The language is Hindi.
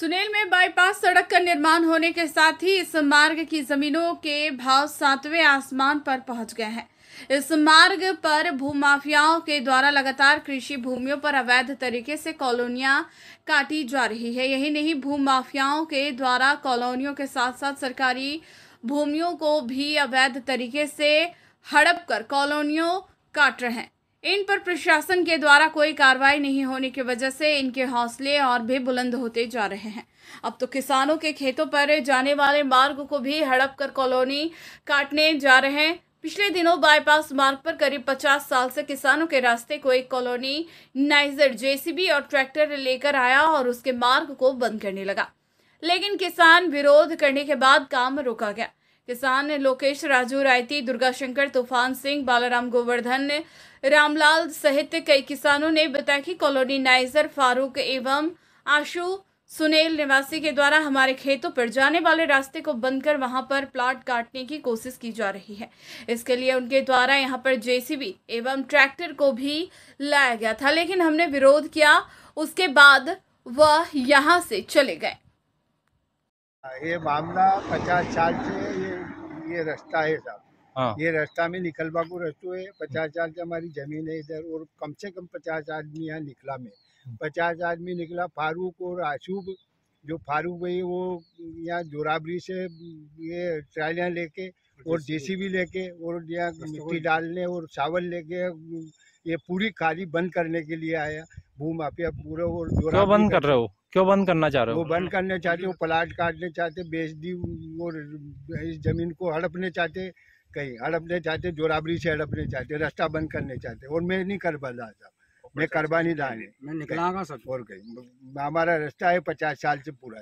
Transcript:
सुनेल में बाईपास सड़क का निर्माण होने के साथ ही इस मार्ग की जमीनों के भाव सातवें आसमान पर पहुंच गए हैं इस मार्ग पर भूमाफियाओं के द्वारा लगातार कृषि भूमियों पर अवैध तरीके से कॉलोनियां काटी जा रही है यही नहीं भूमाफियाओं के द्वारा कॉलोनियों के साथ साथ सरकारी भूमियों को भी अवैध तरीके से हड़प कर कॉलोनियों काट रहे हैं इन पर प्रशासन के द्वारा कोई कार्रवाई नहीं होने की वजह से इनके हौसले और भी बुलंद होते जा रहे हैं अब तो किसानों के खेतों पर जाने वाले मार्ग को भी हड़प कर कॉलोनी काटने जा रहे हैं पिछले दिनों बाईपास मार्ग पर करीब 50 साल से किसानों के रास्ते को एक कॉलोनी नाइजर जेसीबी और ट्रैक्टर लेकर आया और उसके मार्ग को बंद करने लगा लेकिन किसान विरोध करने के बाद काम रोका गया किसान लोकेश राजू रायती दुर्गा शंकर तूफान सिंह बालाराम गोवर्धन रामलाल सहित कई किसानों ने बताया कि कॉलोनी नाइजर फारूक एवं आशु सुनील निवासी के द्वारा हमारे खेतों पर जाने वाले रास्ते को बंद कर वहां पर प्लाट काटने की कोशिश की जा रही है इसके लिए उनके द्वारा यहां पर जेसीबी एवं ट्रैक्टर को भी लाया गया था लेकिन हमने विरोध किया उसके बाद वह यहां से चले गए ये मामला पचास साल से ये रास्ता है साहब हाँ। ये रास्ता में निकल बाबू रस्तू है पचास हजार की हमारी जमीन है इधर और कम से कम पचास आदमी यहाँ निकला में हम्म। पचास आदमी निकला फारूक और आशुभ जो फारूक भाई वो यहाँ जोराबरी से ये ट्रालियाँ लेके और जेसीबी लेके और यहाँ अच्छा, मिट्टी डालने और चावल लेके ये पूरी खाली बंद करने के लिए आया भूमाफिया पूरा और जोरा बंद कर रहे हो क्यों बंद करना चाह रहे हो वो बंद करना चाहते वो प्लाट काटने चाहते बेच दी वो इस जमीन को हड़पने चाहते कहीं हड़पने चाहते जोराबरी से हड़पने चाहते रास्ता बंद करने चाहते और मैं नहीं कर पा रहा था मैं करवा अच्छा। नहीं रहा मैं निकला सकता और कहीं हमारा रास्ता है पचास साल से पूरा है